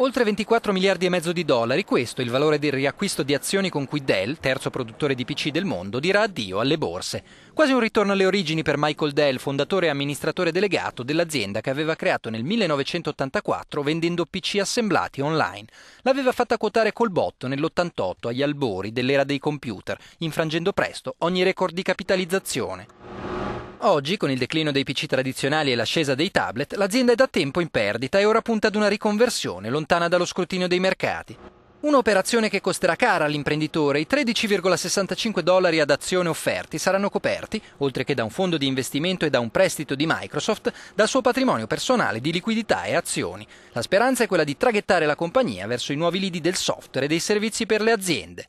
Oltre 24 miliardi e mezzo di dollari, questo è il valore del riacquisto di azioni con cui Dell, terzo produttore di PC del mondo, dirà addio alle borse. Quasi un ritorno alle origini per Michael Dell, fondatore e amministratore delegato dell'azienda che aveva creato nel 1984 vendendo PC assemblati online. L'aveva fatta quotare col botto nell'88 agli albori dell'era dei computer, infrangendo presto ogni record di capitalizzazione. Oggi, con il declino dei PC tradizionali e l'ascesa dei tablet, l'azienda è da tempo in perdita e ora punta ad una riconversione lontana dallo scrutinio dei mercati. Un'operazione che costerà cara all'imprenditore, i 13,65 dollari ad azione offerti saranno coperti, oltre che da un fondo di investimento e da un prestito di Microsoft, dal suo patrimonio personale di liquidità e azioni. La speranza è quella di traghettare la compagnia verso i nuovi lidi del software e dei servizi per le aziende.